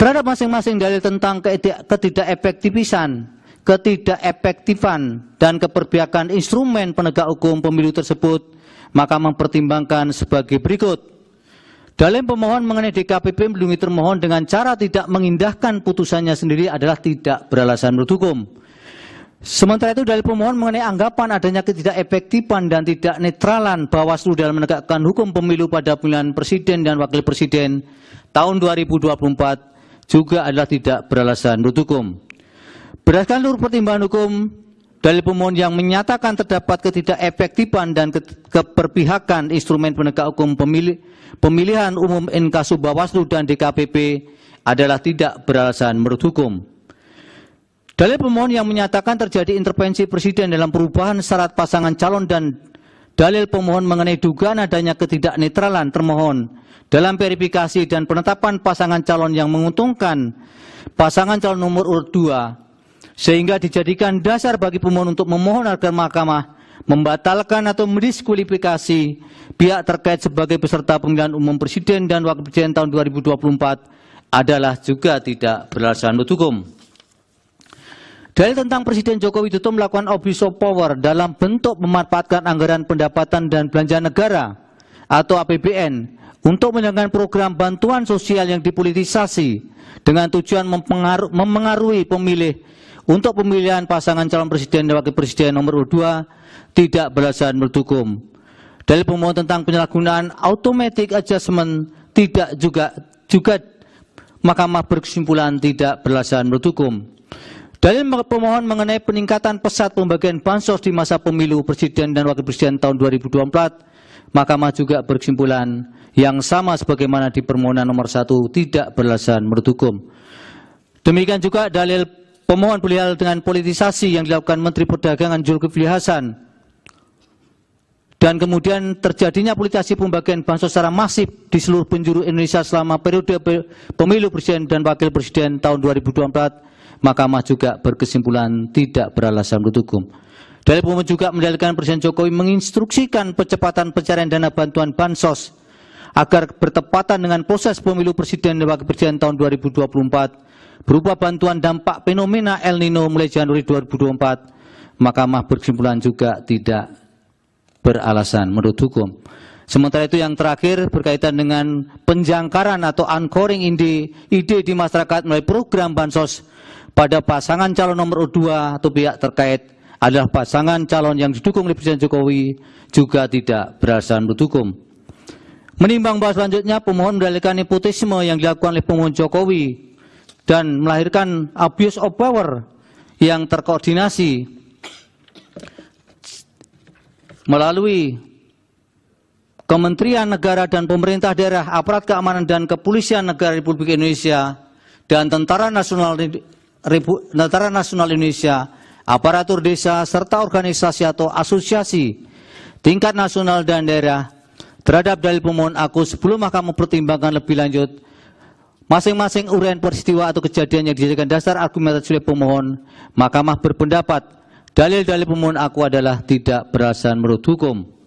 terhadap masing-masing dalil tentang ketidakefektifisan, ketidakefektifan dan keperbiakan instrumen penegak hukum pemilu tersebut, maka mempertimbangkan sebagai berikut. Dalil pemohon mengenai DKPP melindungi termohon dengan cara tidak mengindahkan putusannya sendiri adalah tidak beralasan menurut hukum. Sementara itu dalil pemohon mengenai anggapan adanya ketidakefektifan dan tidak netralan Bawaslu dalam menegakkan hukum pemilu pada pemilihan presiden dan wakil presiden tahun 2024 juga adalah tidak beralasan menurut hukum. Berdasarkan seluruh pertimbangan hukum, dalil pemohon yang menyatakan terdapat ketidakefektifan dan ke keperpihakan instrumen penegak hukum pemilih, pemilihan umum inkasu Bawaslu dan DKPP adalah tidak beralasan menurut hukum. Dalil pemohon yang menyatakan terjadi intervensi presiden dalam perubahan syarat pasangan calon dan Dalil pemohon mengenai dugaan adanya ketidaknetralan termohon dalam verifikasi dan penetapan pasangan calon yang menguntungkan pasangan calon nomor urut 2 sehingga dijadikan dasar bagi pemohon untuk memohon agar mahkamah membatalkan atau mendiskualifikasi pihak terkait sebagai peserta pemilihan umum presiden dan wakil presiden tahun 2024 adalah juga tidak beralasan hukum. Dalil tentang Presiden Joko Widodo melakukan abuse of power dalam bentuk memanfaatkan anggaran pendapatan dan belanja negara atau APBN untuk menjalankan program bantuan sosial yang dipolitisasi dengan tujuan mempengaruhi pemilih untuk pemilihan pasangan calon presiden dan wakil presiden nomor 2 tidak berdasarkan menurut hukum. Dalil pemohon tentang penyalahgunaan automatic adjustment tidak juga juga Mahkamah berkesimpulan tidak berdasarkan menurut hukum. Dalil pemohon mengenai peningkatan pesat pembagian bansos di masa pemilu presiden dan wakil presiden tahun 2024, Mahkamah juga berkesimpulan yang sama sebagaimana di permohonan nomor satu tidak berlasan menurut hukum. Demikian juga dalil pemohon beliau dengan politisasi yang dilakukan Menteri Perdagangan Zulkifli Hasan dan kemudian terjadinya politisasi pembagian bansos secara masif di seluruh penjuru Indonesia selama periode pemilu presiden dan wakil presiden tahun 2024 Mahkamah juga berkesimpulan tidak beralasan menurut hukum. Dalil pemohon juga mendalilkan Presiden Jokowi menginstruksikan percepatan pencarian dana bantuan bansos agar bertepatan dengan proses pemilu presiden dan wakil presiden tahun 2024 berupa bantuan dampak fenomena El Nino mulai Januari 2024 Mahkamah berkesimpulan juga tidak beralasan menurut hukum. Sementara itu yang terakhir berkaitan dengan penjangkaran atau anchoring ide, ide di masyarakat melalui program Bansos pada pasangan calon nomor dua 2 atau pihak terkait adalah pasangan calon yang didukung oleh Presiden Jokowi juga tidak berasal menurut hukum. Menimbang bahwa selanjutnya pemohon mendalilkan nepotisme yang dilakukan oleh pemohon Jokowi dan melahirkan abuse of power yang terkoordinasi melalui Kementerian Negara dan Pemerintah Daerah, Aparat Keamanan dan Kepolisian Negara Republik Indonesia, dan Tentara Nasional Repu Tentara Nasional Indonesia, aparatur desa, serta organisasi atau asosiasi tingkat nasional dan daerah terhadap dalil pemohon aku sebelum mahkamah pertimbangkan lebih lanjut masing-masing uraian peristiwa atau kejadian yang dijadikan dasar argumentasi oleh pemohon, mahkamah berpendapat dalil-dalil pemohon aku adalah tidak berasal menurut hukum.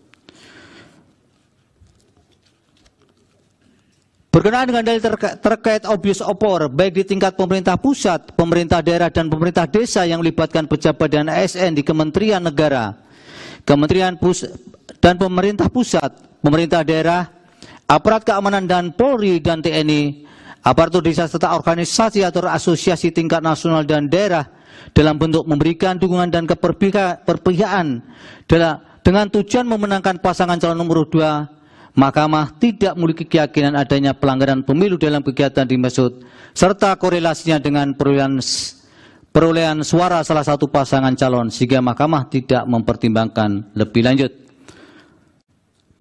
Berkenaan dengan dalil terkait obvious opor, baik di tingkat pemerintah pusat, pemerintah daerah, dan pemerintah desa yang melibatkan pejabat dan ASN di kementerian negara, kementerian pus dan pemerintah pusat, pemerintah daerah, aparat keamanan dan Polri dan TNI, aparatur desa serta organisasi atau asosiasi tingkat nasional dan daerah dalam bentuk memberikan dukungan dan keperpihakan dengan tujuan memenangkan pasangan calon nomor 2 Mahkamah tidak memiliki keyakinan adanya pelanggaran pemilu dalam kegiatan dimaksud serta korelasinya dengan perolehan perolehan suara salah satu pasangan calon sehingga mahkamah tidak mempertimbangkan lebih lanjut.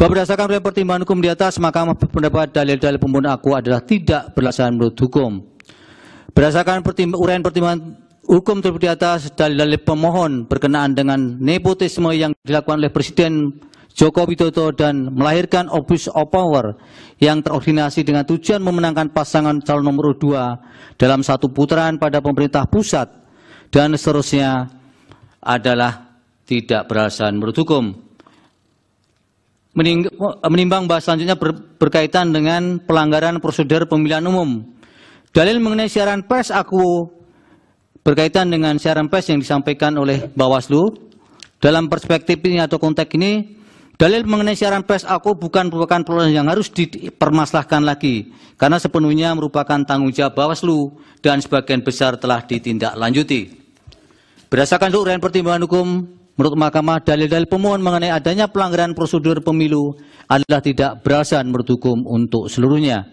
Berdasarkan pertimbangan hukum di atas, mahkamah berpendapat dalil-dalil pemohon aku adalah tidak berdasarkan menurut hukum. Berdasarkan pertimb uraian pertimbangan hukum tersebut di atas, dalil-dalil pemohon berkenaan dengan nepotisme yang dilakukan oleh Presiden Joko Widodo dan melahirkan obus of power yang terordinasi dengan tujuan memenangkan pasangan calon nomor dua dalam satu putaran pada pemerintah pusat dan seterusnya adalah tidak beralasan menurut hukum. menimbang bahas selanjutnya ber, berkaitan dengan pelanggaran prosedur pemilihan umum. Dalil mengenai siaran pers aku berkaitan dengan siaran pers yang disampaikan oleh Bawaslu dalam perspektif ini atau konteks ini Dalil mengenai siaran pers aku bukan merupakan perolehan yang harus dipermasalahkan lagi karena sepenuhnya merupakan tanggung jawab Bawaslu dan sebagian besar telah ditindaklanjuti. Berdasarkan uraian pertimbangan hukum, menurut Mahkamah dalil-dalil pemohon mengenai adanya pelanggaran prosedur pemilu adalah tidak beralasan menurut hukum untuk seluruhnya.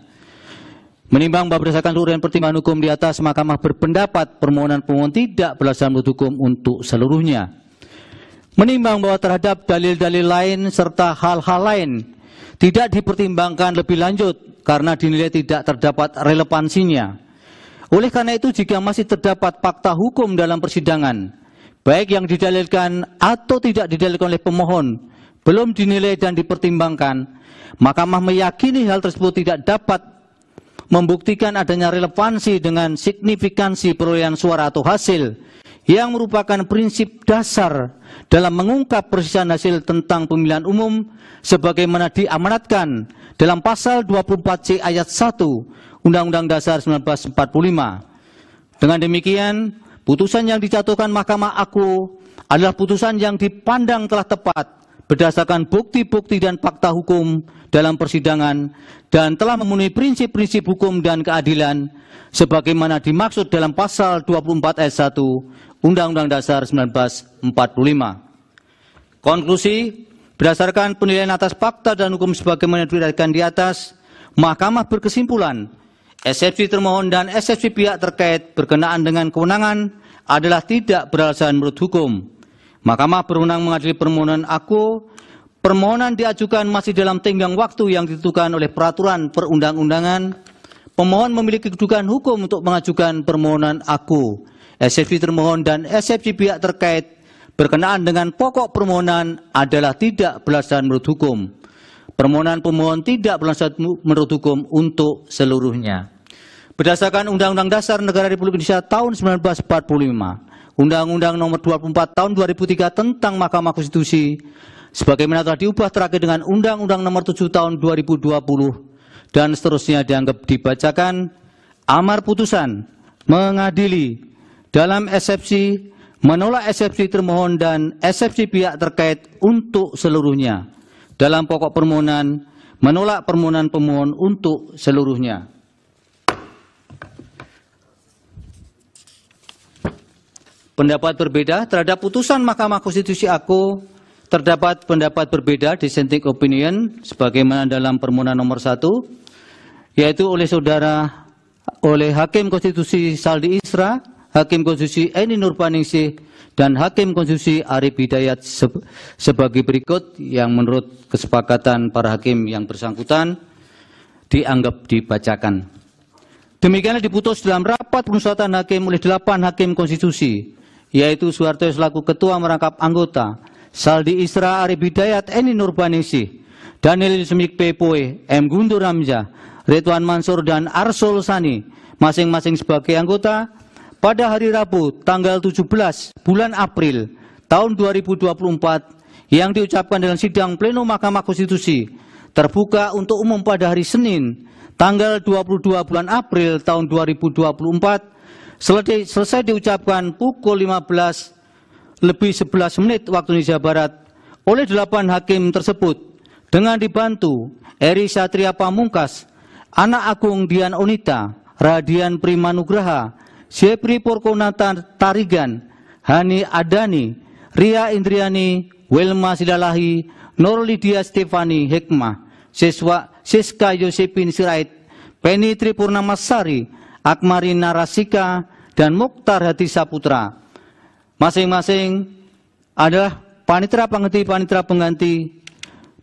Menimbang bahwa berdasarkan uraian pertimbangan hukum di atas, Mahkamah berpendapat permohonan pemohon tidak beralasan menurut hukum untuk seluruhnya menimbang bahwa terhadap dalil-dalil lain serta hal-hal lain tidak dipertimbangkan lebih lanjut karena dinilai tidak terdapat relevansinya. Oleh karena itu jika masih terdapat fakta hukum dalam persidangan, baik yang didalilkan atau tidak didalilkan oleh pemohon, belum dinilai dan dipertimbangkan, Mahkamah meyakini hal tersebut tidak dapat membuktikan adanya relevansi dengan signifikansi perolehan suara atau hasil yang merupakan prinsip dasar dalam mengungkap persisian hasil tentang pemilihan umum sebagaimana diamanatkan dalam pasal 24C ayat 1 Undang-Undang Dasar 1945. Dengan demikian, putusan yang dijatuhkan Mahkamah Aku adalah putusan yang dipandang telah tepat berdasarkan bukti-bukti dan fakta hukum dalam persidangan dan telah memenuhi prinsip-prinsip hukum dan keadilan sebagaimana dimaksud dalam pasal 24 ayat 1 Undang-Undang Dasar 1945. Konklusi, berdasarkan penilaian atas fakta dan hukum sebagaimana diuraikan di atas, Mahkamah berkesimpulan eksepsi termohon dan eksepsi pihak terkait berkenaan dengan kewenangan adalah tidak beralasan menurut hukum. Mahkamah berwenang mengadili permohonan aku, permohonan diajukan masih dalam tenggang waktu yang ditentukan oleh peraturan perundang-undangan. Pemohon memiliki kedudukan hukum untuk mengajukan permohonan aku SFC termohon dan SFC pihak terkait berkenaan dengan pokok permohonan adalah tidak belasan menurut hukum. Permohonan pemohon tidak belasan menurut hukum untuk seluruhnya. Berdasarkan Undang-Undang Dasar Negara Republik Indonesia tahun 1945, Undang-Undang Nomor 24 Tahun 2003 tentang Mahkamah Konstitusi, sebagaimana telah diubah terakhir dengan Undang-Undang Nomor 7 Tahun 2020 dan seterusnya dianggap dibacakan amar putusan mengadili dalam eksepsi, menolak eksepsi termohon dan eksepsi pihak terkait untuk seluruhnya. Dalam pokok permohonan, menolak permohonan pemohon untuk seluruhnya. Pendapat berbeda terhadap putusan Mahkamah Konstitusi aku terdapat pendapat berbeda di sentik opinion sebagaimana dalam permohonan nomor satu yaitu oleh saudara oleh Hakim Konstitusi Saldi Isra Hakim Konstitusi Eni Nurpaningsih dan Hakim Konstitusi Arif Hidayat sebagai berikut yang menurut kesepakatan para hakim yang bersangkutan dianggap dibacakan. Demikianlah diputus dalam rapat perusahaan hakim oleh delapan hakim konstitusi, yaitu Soeharto selaku ketua merangkap anggota, Saldi Isra Arif Hidayat Eni Nurbaningsih, Daniel Semik Pepoe, M. Guntur Ramja, Ridwan Mansur dan Arsul Sani, masing-masing sebagai anggota, pada hari Rabu tanggal 17 bulan April tahun 2024 yang diucapkan dalam sidang pleno Mahkamah Konstitusi terbuka untuk umum pada hari Senin tanggal 22 bulan April tahun 2024 selesai, selesai diucapkan pukul 15 lebih 11 menit waktu Indonesia Barat oleh delapan hakim tersebut dengan dibantu Eri Satria Pamungkas, Anak Agung Dian Onita, Radian Prima Nugraha. Syepri Purkunata Tarigan, Hani Adani, Ria Indriani, Wilma Sidalahi, Nur Lydia Stefani Hikmah, siswa Siska Yosepin Sirait, Penny Tripurnamasari, Akmarina Narasika, dan Mukhtar Hati Saputra. Masing-masing adalah panitra pengganti panitra pengganti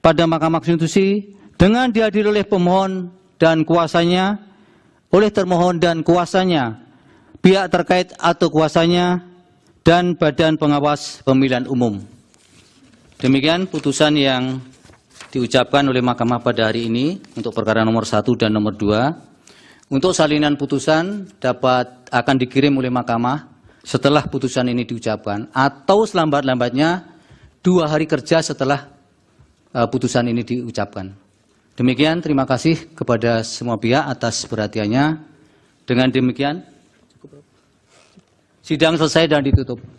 pada Mahkamah Konstitusi dengan dihadiri oleh pemohon dan kuasanya, oleh termohon dan kuasanya, pihak terkait atau kuasanya, dan badan pengawas pemilihan umum. Demikian putusan yang diucapkan oleh Mahkamah pada hari ini untuk perkara nomor 1 dan nomor 2. Untuk salinan putusan dapat akan dikirim oleh Mahkamah setelah putusan ini diucapkan atau selambat-lambatnya dua hari kerja setelah e, putusan ini diucapkan. Demikian terima kasih kepada semua pihak atas perhatiannya. Dengan demikian Sidang selesai dan ditutup.